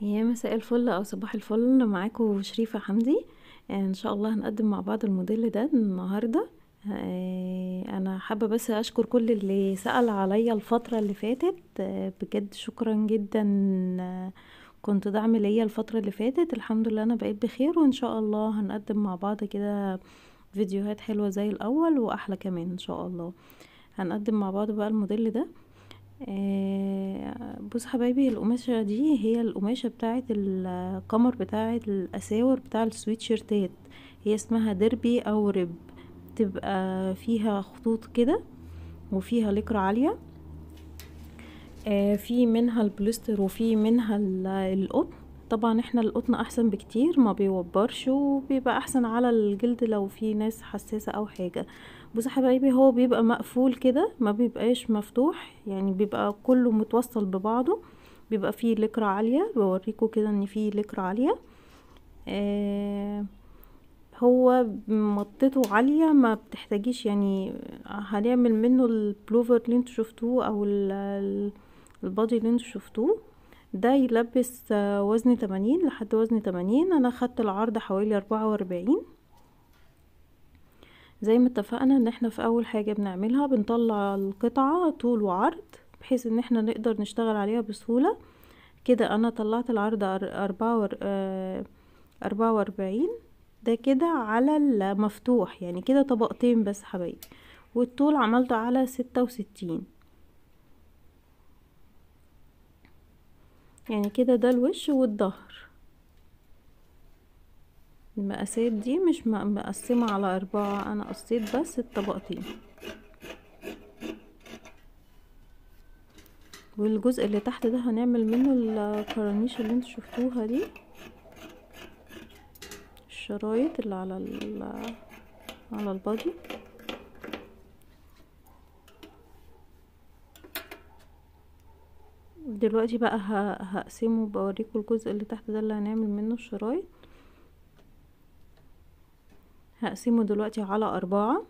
يا مساء الفل او صباح الفل معاكم شريفة حمدي ان شاء الله هنقدم مع بعض الموديل ده النهاردة آه، انا حابة بس اشكر كل اللي سأل عليا الفترة اللي فاتت آه، بجد شكرا جدا كنت دعم ليا الفترة اللي فاتت الحمد لله انا بقيت بخير وان شاء الله هنقدم مع بعض كده فيديوهات حلوة زي الاول واحلى كمان ان شاء الله هنقدم مع بعض بقى الموديل ده آه، بص حبايبي القماشة دي هي القماشة بتاعة القمر بتاعة الأساور بتاع السويت شيرتات هي اسمها ديربي أو ريب تبقى فيها خطوط كده وفيها لكرة عالية آه، في منها البلوستر وفي منها القطن طبعا احنا القطن احسن بكتير ما بيوبرش وبيبقى احسن على الجلد لو في ناس حساسة او حاجة بصوا حبايبي هو بيبقى مقفول كده ما بيبقاش مفتوح يعني بيبقى كله متوصل ببعضه بيبقى فيه لكرة عالية بوريكو كده ان فيه لكرة عالية آه هو مطته عالية ما بتحتاجيش يعني هنعمل منه البلوفر اللي انتو شفتوه او البادي اللي انتو شفتوه ده يلبس آه، وزن 80 لحد وزن 80 انا خدت العرض حوالي 44 زي ما اتفقنا ان احنا في اول حاجة بنعملها بنطلع القطعة طول وعرض بحيث ان احنا نقدر نشتغل عليها بسهولة كده انا طلعت العرض اربعة آه، اربعة واربعين ده كده على المفتوح يعني كده طبقتين بس حبايبي والطول عملته على ستة وستين يعني كده ده الوش والظهر المقاسات دي مش مقسمة على أربعة أنا قصيت بس الطبقتين والجزء اللي تحت ده هنعمل منه الكرانيش اللي انتوا شفتوها دي الشرايط اللي على على البادي دلوقتي بقى هقسمه بوريكم الجزء اللي تحت ده اللي هنعمل منه الشرايط هقسمه دلوقتي على أربعة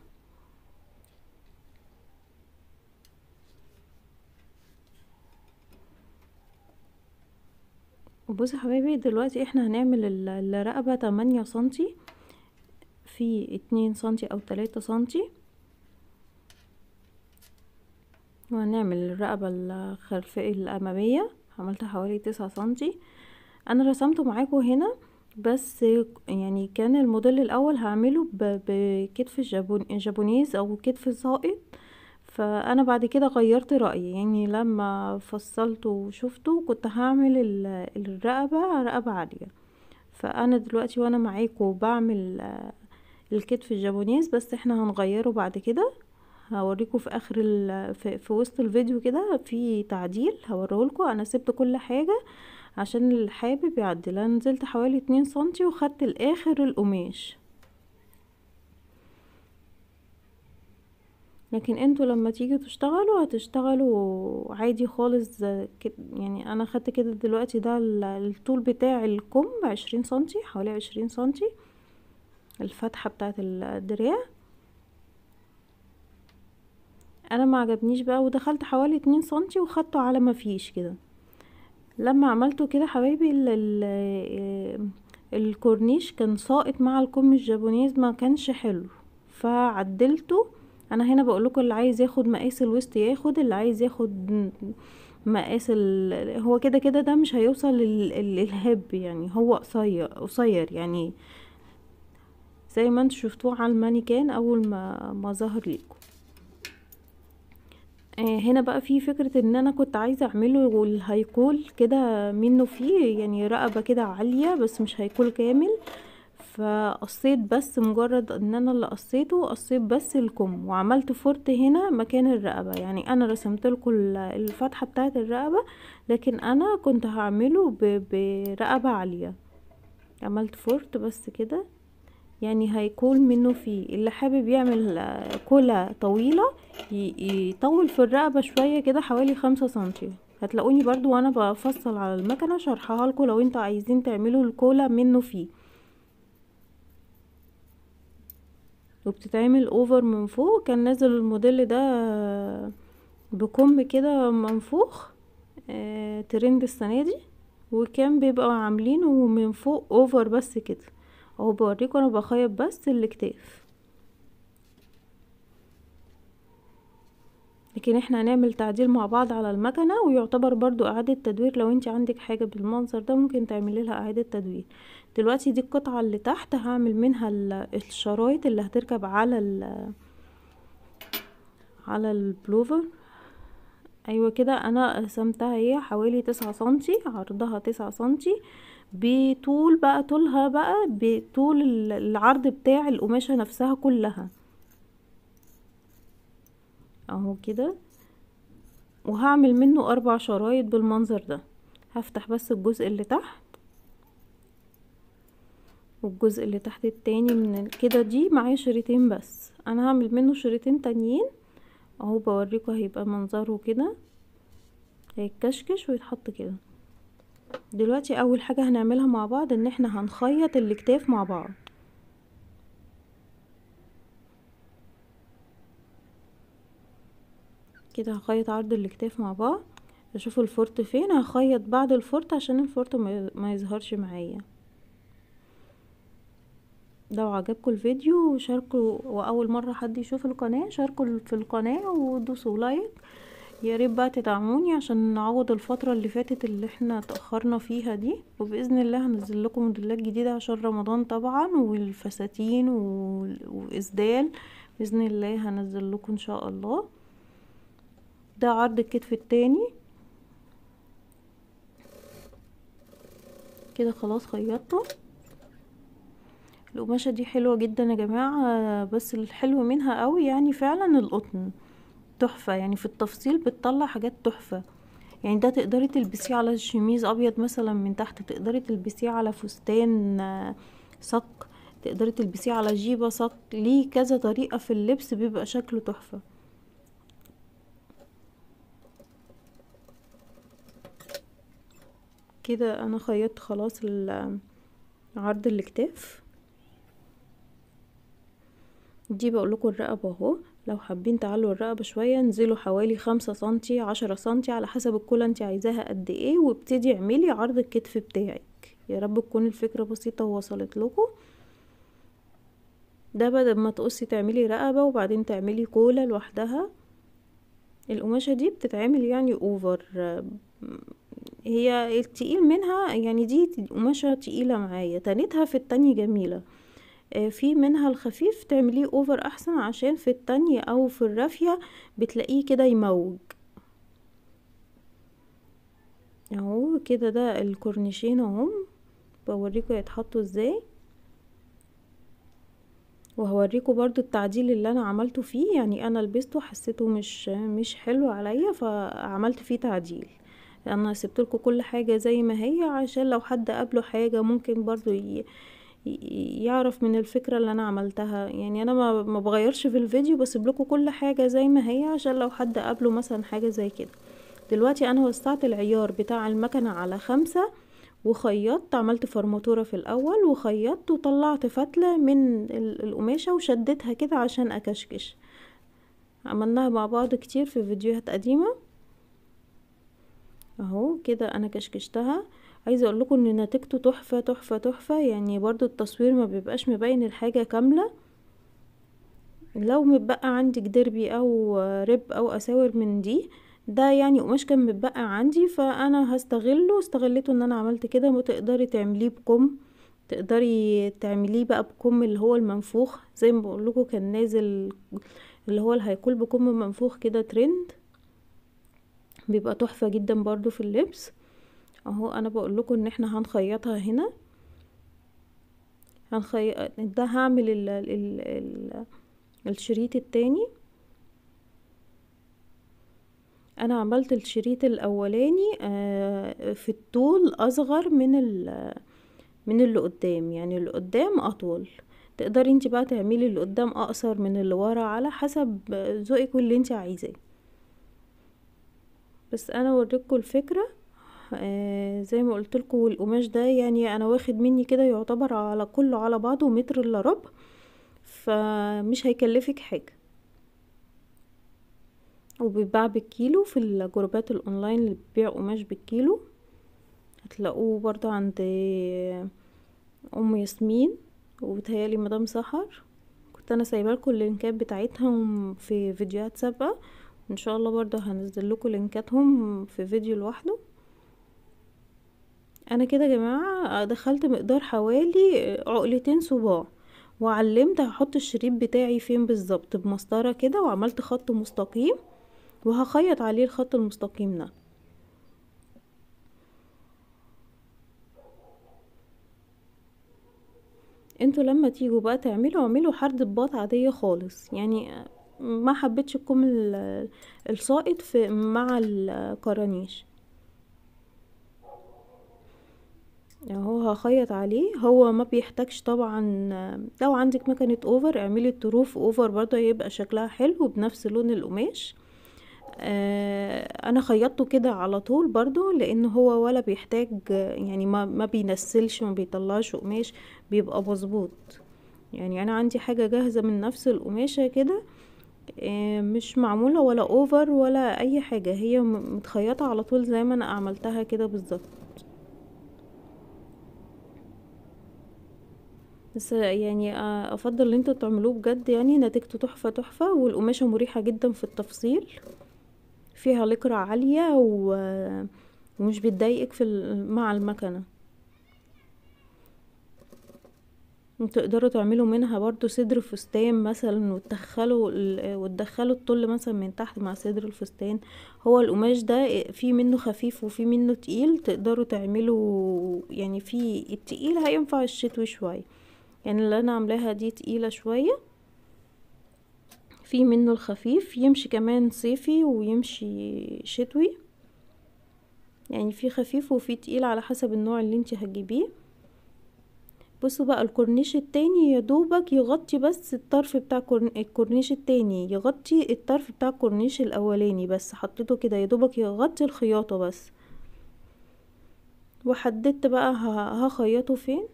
يا حبايبي دلوقتي احنا هنعمل الرقبة تمانية سنتي في اتنين سنتي او تلاتة سنتي وهنعمل الرقبة الخلفية الأمامية عملتها حوالي تسعة سنتي انا رسمته معاكم هنا بس يعني كان الموديل الاول هعمله بكتف الجابونيز او كتف الزائد فانا بعد كده غيرت رايي يعني لما فصلته وشفته كنت هعمل الرقبه رقبه عاليه فانا دلوقتي وانا معاكم بعمل الكتف الجابونيز بس احنا هنغيره بعد كده هوريكم في اخر في, وسط الفيديو كده في تعديل هوريهولكوا انا سبت كل حاجه عشان اللي حابب يعدي انا نزلت حوالي اتنين سنتي وخدت الاخر القماش لكن انتوا لما تيجوا تشتغلوا هتشتغلوا عادي خالص يعني انا خدت كده دلوقتي ده الطول بتاع الكم عشرين سنتي حوالي عشرين سنتي الفتحة بتاعت الدراع انا ما عجبنيش بقى ودخلت حوالي اتنين سنتي وخدته على ما فيش كده لما عملته كده حبايبي آه، الكورنيش كان ساقط مع الكم الجابونيز ما كانش حلو فعدلته انا هنا بقول لكم اللي عايز ياخد مقاس الوسط ياخد اللي عايز ياخد مقاس هو كده كده ده مش هيوصل للهب يعني هو قصير قصير يعني زي ما انتوا شفتوه على المانيكان اول ما ما ظهر ليكم آه، هنا بقى في فكرة ان انا كنت عايزة اعمله والهيقول كده منه فيه يعني رقبة كده عالية بس مش هيقول كامل فقصيت بس مجرد ان انا اللي قصيته قصيت بس الكم وعملت فرط هنا مكان الرقبة يعني انا رسمت لكم الفتحة بتاعت الرقبة لكن انا كنت هعمله برقبة عالية عملت فرط بس كده يعني هيكون منه فيه اللي حابب يعمل آه، كولا طويلة يطول في الرقبة شوية كده حوالي خمسة سنتي هتلاقوني برضو وانا بفصل على المكنة شرحها لكم لو انتوا عايزين تعملوا الكولا منه فيه وبتتعمل اوفر من فوق كان نازل الموديل ده بكم كده منفوخ آه، ترند السنة دي وكان بيبقى عاملينه من فوق اوفر بس كده اهو بوريكم انا بخيط بس الاكتاف لكن احنا هنعمل تعديل مع بعض على المكنة ويعتبر برضو اعادة تدوير لو انت عندك حاجة بالمنظر ده ممكن تعملي لها اعادة تدوير دلوقتي دي القطعة اللي تحت هعمل منها الشرايط اللي هتركب على على البلوفر ايوه كده انا قسمتها ايه حوالي تسعة سنتي عرضها تسعة سنتي بطول بقى طولها بقى بطول العرض بتاع القماشة نفسها كلها اهو كده وهعمل منه اربع شرايط بالمنظر ده هفتح بس الجزء اللي تحت والجزء اللي تحت التاني من كده دي معايا شريطين بس انا هعمل منه شريطين تانيين اهو بوريكوا هيبقى منظره كده هيتكشكش ويتحط كده دلوقتي اول حاجة هنعملها مع بعض ان احنا هنخيط الاكتاف مع بعض كده هخيط عرض الاكتاف مع بعض اشوف الفرط فين هخيط بعد الفرط عشان الفرط ما يظهرش معايا لو عجبكم الفيديو شاركوا واول مره حد يشوف القناه شاركوا في القناه ودوسوا لايك يا ريت بقى تدعموني عشان نعوض الفترة اللي فاتت اللي احنا اتأخرنا فيها دي وبإذن الله هنزل لكم موديلات جديدة عشان رمضان طبعا والفساتين وإسدال بإذن الله هنزل لكم إن شاء الله ده عرض الكتف التاني كده خلاص خيطته القماشة دي حلوة جدا يا جماعة بس الحلو منها قوي يعني فعلا القطن تحفة يعني في التفصيل بتطلع حاجات تحفة يعني ده تقدري تلبسيه على شميز ابيض مثلا من تحت تقدري تلبسيه على فستان صك آه، تقدري تلبسيه على جيبة صك ليه كذا طريقة في اللبس بيبقى شكله تحفة كده انا خيطت خلاص عرض الاكتاف دي بقول لكم الرقبه اهو لو حابين تعلوا الرقبة شوية انزلوا حوالي خمسة سنتي عشرة سنتي على حسب الكولة انت عايزاها قد ايه وابتدي اعملي عرض الكتف بتاعك يا رب تكون الفكرة بسيطة ووصلت لكم ده بدل ما تقصي تعملي رقبة وبعدين تعملي كولا لوحدها القماشة دي بتتعمل يعني اوفر هي التقيل منها يعني دي قماشة تقيلة معايا تانيتها في التاني جميلة آه، في منها الخفيف تعمليه اوفر احسن عشان في التانية او في الرافية بتلاقيه كده يموج اهو كده ده الكورنيشين اهم بوريكم هيتحطوا ازاي وهوريكم برضو التعديل اللي انا عملته فيه يعني انا لبسته حسيته مش مش حلو عليا فعملت فيه تعديل انا سبت لكم كل حاجه زي ما هي عشان لو حد قابله حاجه ممكن برضو ي... يعرف من الفكرة اللي انا عملتها يعني انا ما, بغيرش في الفيديو بسيب لكم كل حاجة زي ما هي عشان لو حد قابله مثلا حاجة زي كده دلوقتي انا وسعت العيار بتاع المكنة على خمسة وخيطت عملت فرموتورة في الاول وخيطت وطلعت فتلة من القماشة وشدتها كده عشان اكشكش عملناها مع بعض كتير في فيديوهات قديمة اهو كده انا كشكشتها عايزه اقول لكم ان نتيجته تحفه تحفه تحفه يعني برضو التصوير ما بيبقاش مبين الحاجه كامله لو متبقى عندك جدربي او رب او اساور من دي ده يعني قماش كان متبقى عندي فانا هستغله استغليته ان انا عملت كده وتقدري تعمليه بكم تقدري تعمليه بقى بكم اللي هو المنفوخ زي ما بقول لكم كان نازل اللي هو الهيكول بكم منفوخ كده ترند بيبقى تحفه جدا برضو في اللبس اهو انا بقول لكم ان احنا هنخيطها هنا هنخيط ده هعمل ال ال ال الشريط التاني انا عملت الشريط الاولاني آه في الطول اصغر من من اللي قدام يعني اللي قدام اطول تقدري انت بقى تعملي اللي قدام اقصر من اللي ورا على حسب ذوقك واللي انت عايزاه بس انا اوريكم الفكره آه، زي ما قلت لكم القماش ده يعني انا واخد مني كده يعتبر على كله على بعضه متر الا ربع فمش هيكلفك حاجه وبيتباع بالكيلو في الجروبات الاونلاين اللي بتبيع قماش بالكيلو هتلاقوه برضو عند ام ياسمين وبتهيالي مدام سحر كنت انا سايبه لكم اللينكات بتاعتهم في فيديوهات سابقه ان شاء الله برضو هنزل لكم لينكاتهم في فيديو لوحده انا كده يا جماعه دخلت مقدار حوالي آه، عقلتين صباع وعلمت هحط الشريط بتاعي فين بالظبط بمسطره كده وعملت خط مستقيم وهخيط عليه الخط المستقيم ده انتوا لما تيجوا بقى تعملوا اعملوا حرد بباط عاديه خالص يعني آه، ما حبيتش الكم السائط في مع الكرانيش اهو يعني هخيط عليه هو ما بيحتاجش طبعا لو عندك مكنة اوفر اعملي الطروف اوفر برضه يبقى شكلها حلو بنفس لون القماش آه، انا خيطته كده على طول برضو لان هو ولا بيحتاج يعني ما, ما بينسلش ما بيطلعش قماش بيبقى مظبوط يعني انا عندي حاجة جاهزة من نفس القماشة كده آه، مش معمولة ولا اوفر ولا اي حاجة هي متخيطة على طول زي ما انا عملتها كده بالظبط بس يعني آه، افضل اللي انتوا تعملوه بجد يعني نتيجته تحفه تحفه والقماشه مريحه جدا في التفصيل فيها لكرة عاليه ومش بتضايقك في مع المكنه تقدروا تعملوا منها برضو صدر فستان مثلا وتدخلوا وتدخلوا الطل مثلا من تحت مع صدر الفستان هو القماش ده في منه خفيف وفي منه تقيل تقدروا تعملوا يعني في التقيل هينفع الشتوي شويه يعني اللي انا عاملاها دي تقيلة شوية في منه الخفيف يمشي كمان صيفي ويمشي شتوي يعني في خفيف وفي تقيل على حسب النوع اللي انت هتجيبيه بصوا بقى الكورنيش التاني يدوبك يغطي بس الطرف بتاع الكورنيش التاني يغطي الطرف بتاع الكورنيش الاولاني بس حطيته كده يدوبك يغطي الخياطة بس وحددت بقى هخيطه فين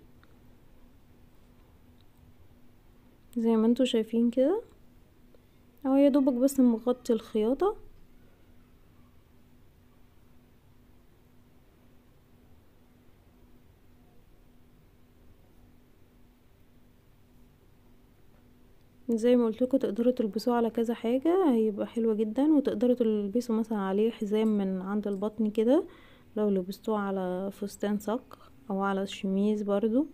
زي ما انتوا شايفين كده اهو يا دوبك بس مغطي الخياطه زي ما قلت لكم تقدروا تلبسوه على كذا حاجه هيبقى حلو جدا وتقدروا تلبسوا مثلا عليه حزام من عند البطن كده لو لبستوه على فستان صق او على الشميز برضو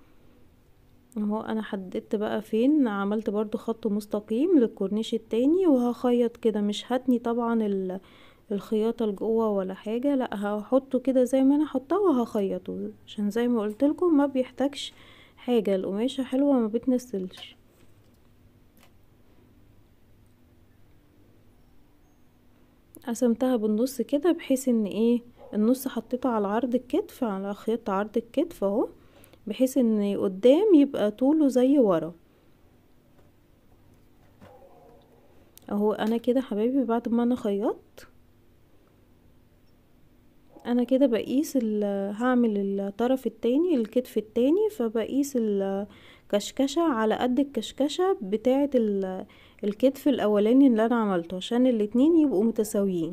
اهو انا حددت بقى فين عملت برضو خط مستقيم للكورنيش التاني وهخيط كده مش هتني طبعا الخياطه لجوه ولا حاجه لا هحطه كده زي ما انا حطه وهخيطه عشان زي ما قلت لكم ما بيحتاجش حاجه القماشه حلوه ما بتنسلش قسمتها بالنص كده بحيث ان ايه النص حطيته على عرض الكتف على خيط عرض الكتف اهو بحيث ان قدام يبقى طوله زي ورا اهو انا كده حبايبي بعد ما انا خيطت انا كده بقيس هعمل الطرف التاني الكتف التاني فبقيس الكشكشه على قد الكشكشه بتاعه الكتف الاولاني اللي انا عملته عشان الاتنين يبقوا متساويين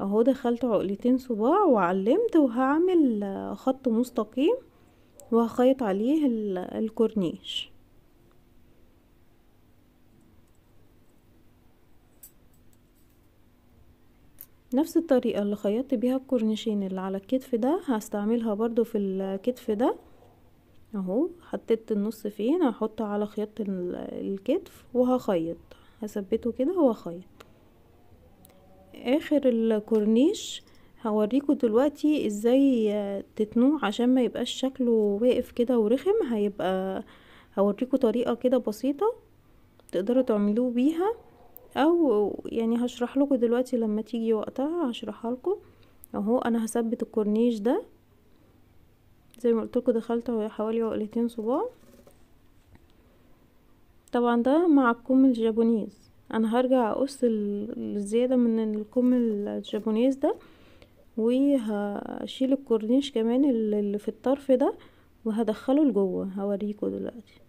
اهو دخلت عقلتين صباع وعلمت وهعمل خط مستقيم وهخيط عليه الكورنيش نفس الطريقة اللي خيطت بيها الكورنيشين اللي على الكتف ده هستعملها برضو في الكتف ده اهو حطيت النص فين هحطه على خيط الكتف وهخيط هثبته كده وهخيط اخر الكورنيش هوريكم دلوقتي ازاي تتنوه عشان ما يبقاش شكله واقف كده ورخم هيبقى هوريكم طريقة كده بسيطة تقدروا تعملوه بيها او يعني هشرح لكم دلوقتي لما تيجي وقتها هشرحها لكم اهو انا هثبت الكورنيش ده زي ما قلت لكم دخلت حوالي عقلتين صباع طبعا ده مع الكم الجابونيز انا هرجع اقص الزياده من الكم الجابونيز ده وهشيل الكورنيش كمان اللي في الطرف ده وهدخله لجوه هوريكوا دلوقتي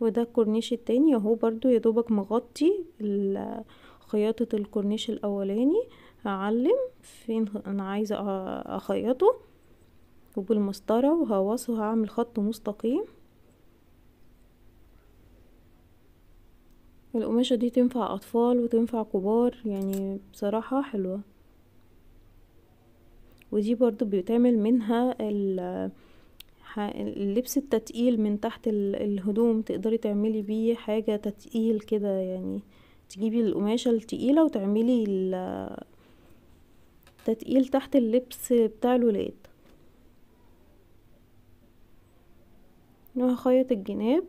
وده الكورنيش التاني اهو برضو يدوبك مغطي خياطة الكورنيش الاولاني هعلم فين انا عايزة اخيطه وبالمسطرة وهواصل هعمل خط مستقيم القماشة دي تنفع اطفال وتنفع كبار يعني بصراحة حلوة ودي برضو بيتعمل منها اللبس التتقيل من تحت الهدوم تقدري تعملي بيه حاجة تتقيل كده يعني تجيبي القماشة التقيلة وتعملي التتقيل تحت اللبس بتاع الولاد وهخيط الجناب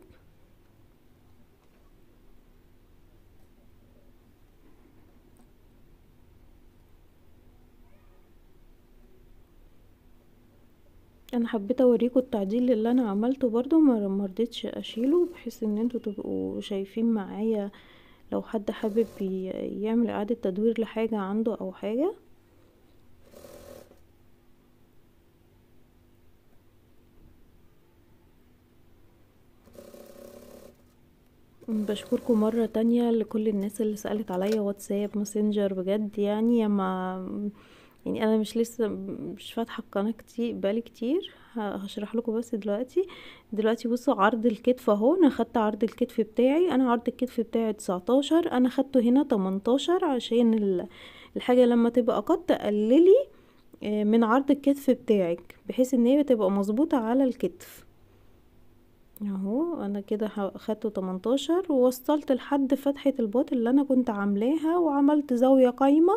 انا حبيت اوريكم التعديل اللي انا عملته برضو مرضتش اشيله بحيث ان انتوا تبقوا شايفين معايا لو حد حابب يعمل اعادة تدوير لحاجة عنده او حاجة بشكركم مرة تانية لكل الناس اللي سألت عليا واتساب ماسنجر بجد يعني ما يعني انا مش لسه مش فاتحه القناه كتير بالي كتير هشرح لكم بس دلوقتي دلوقتي بصوا عرض الكتف اهو انا خدت عرض الكتف بتاعي انا عرض الكتف بتاعي 19 انا خدته هنا 18 عشان الحاجه لما تبقى قد تقللي آه، من عرض الكتف بتاعك بحيث ان هي بتبقى مظبوطه على الكتف اهو انا كده خدته 18 ووصلت لحد فتحه الباط اللي انا كنت عاملاها وعملت زاويه قايمه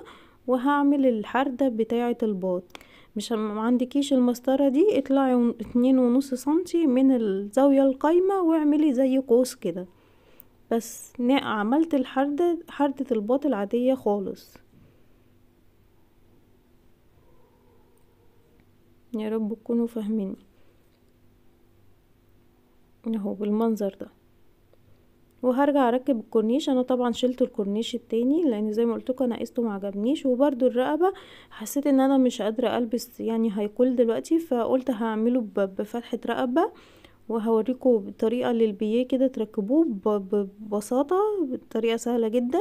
وهعمل الحردة بتاعة الباط مش ما عندكيش المسطرة دي اطلعي اتنين ونص سنتي من الزاوية القايمة واعملي زي قوس كده بس عملت الحردة حردة الباط العادية خالص يا رب تكونوا فاهميني اهو بالمنظر ده وهرجع اركب الكورنيش انا طبعا شلت الكورنيش التاني لان زي ما قلتلكوا ما معجبنيش وبرده الرقبه حسيت ان انا مش قادره البس يعني هيكل دلوقتي فقلت هعمله بفتحه رقبه وهوريكم بطريقه للبيه إيه كده تركبوه ببساطه بطريقه سهله جدا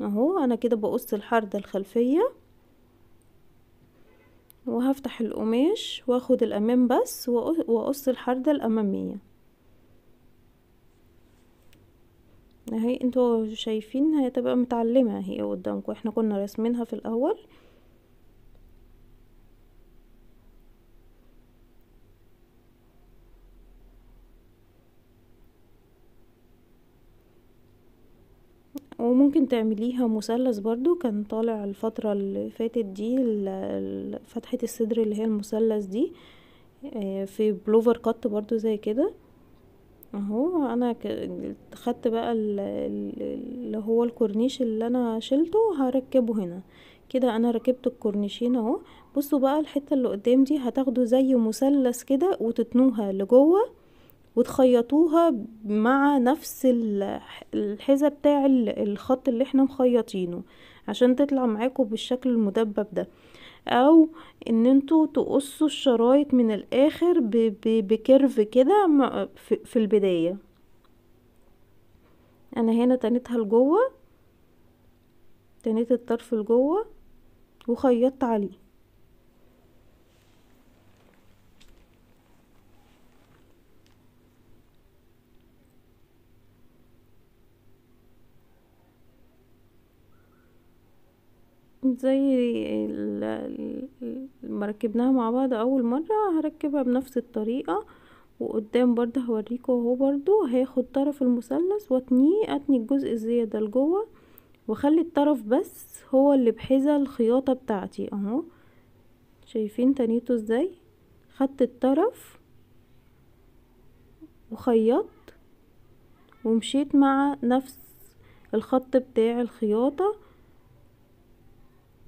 اهو انا كده بقص الحرده الخلفيه وهفتح القماش واخد الامام بس واقص الحرده الاماميه اهي انتوا شايفين هي تبقى متعلمة اهي قدامكم احنا كنا راسمينها في الاول وممكن تعمليها مثلث برضو كان طالع الفترة اللي فاتت دي فتحة الصدر اللي هي المثلث دي آه، في بلوفر كت برضو زي كده اهو انا خدت بقى اللي هو الكورنيش اللي انا شلته هركبه هنا كده انا ركبت الكورنيشين اهو بصوا بقى الحته اللي قدام دي هتاخدوا زي مثلث كده وتتنوها لجوه وتخيطوها مع نفس الحزه بتاع الخط اللي احنا مخيطينه عشان تطلع معاكم بالشكل المدبب ده او ان انتوا تقصوا الشرايط من الاخر بكيرف كده في البداية انا هنا تنيتها لجوه تنيت الطرف لجوه وخيطت عليه زي ما ركبناها مع بعض اول مرة هركبها بنفس الطريقة وقدام برضه هوريكوا اهو برضه هاخد طرف المثلث واتنيه اتني الجزء الزيادة لجوه وخلي الطرف بس هو اللي بحذاء الخياطة بتاعتي اهو شايفين تنيته ازاي خدت الطرف وخيطت ومشيت مع نفس الخط بتاع الخياطة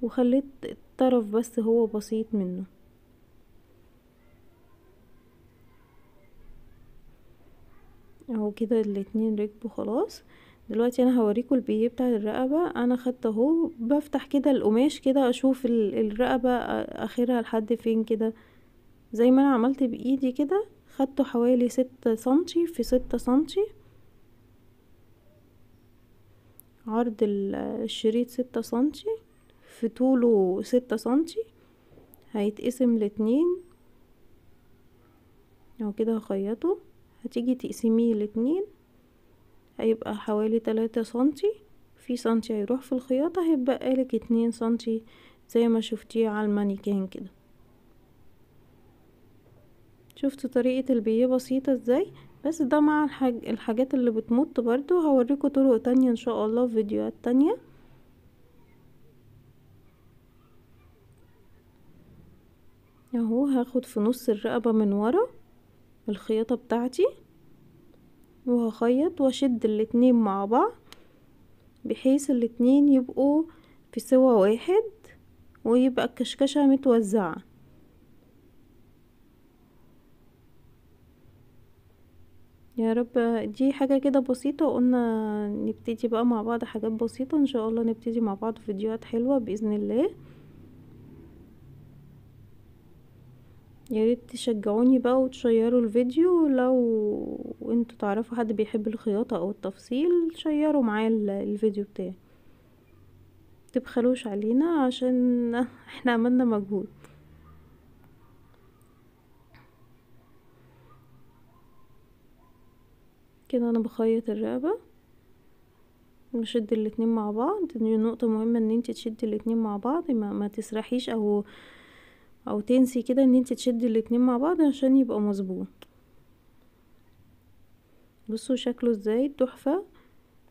وخليت الطرف بس هو بسيط منه اهو كده الاتنين ركبوا خلاص دلوقتي انا هوريكم البييه بتاع الرقبه انا خدت اهو بفتح كده القماش كده اشوف الرقبه اخرها لحد فين كده زي ما انا عملت بايدي كده خدته حوالي ستة سنتي في ستة سنتي عرض الشريط ستة سنتي في طوله ستة سنتي هيتقسم لاتنين لو كده هخيطه هتيجي تقسميه لاتنين هيبقى حوالي تلاتة سنتي في سنتي هيروح في الخياطة هيبقى لك اتنين سنتي زي ما شفتيه على المانيكان كده شفتوا طريقة البيه بسيطة ازاي بس ده مع الحاجات اللي بتمط برضو هوريكم طرق تانية ان شاء الله في فيديوهات تانية اهو هاخد في نص الرقبة من ورا الخياطة بتاعتي وهخيط واشد الاتنين مع بعض بحيث الاتنين يبقوا في سوا واحد ويبقى الكشكشة متوزعة يا رب دي حاجة كده بسيطة قلنا نبتدي بقى مع بعض حاجات بسيطة ان شاء الله نبتدي مع بعض فيديوهات حلوة بإذن الله يا ريت تشجعوني بقى وتشيروا الفيديو لو انتوا تعرفوا حد بيحب الخياطة او التفصيل شيروا معاه الفيديو بتاعي تبخلوش علينا عشان احنا عملنا مجهود كده انا بخيط الرقبة نشد الاتنين مع بعض دي نقطة مهمة ان انت تشدي الاتنين مع بعض ما, ما تسرحيش او او تنسي كده ان انت تشدي الاتنين مع بعض عشان يبقى مظبوط بصوا شكله ازاي تحفه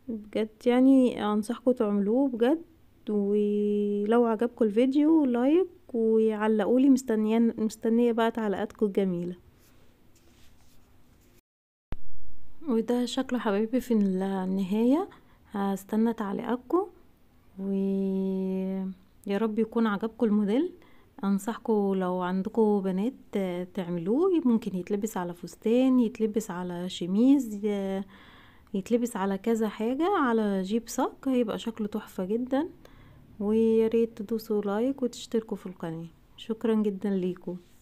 بجد يعني انصحكم تعملوه بجد ولو عجبكم الفيديو لايك وعلقولي مستنيه مستنيه بقى تعليقاتكم الجميله وده شكله حبايبي في النهايه هستنى تعليقاتكم ويا رب يكون عجبكم الموديل انصحكم لو عندكم بنات آه، تعملوه ممكن يتلبس على فستان يتلبس على شميز آه، يتلبس على كذا حاجة على جيب صك هيبقى شكله تحفة جدا وياريت تدوسوا لايك وتشتركوا في القناة شكرا جدا ليكم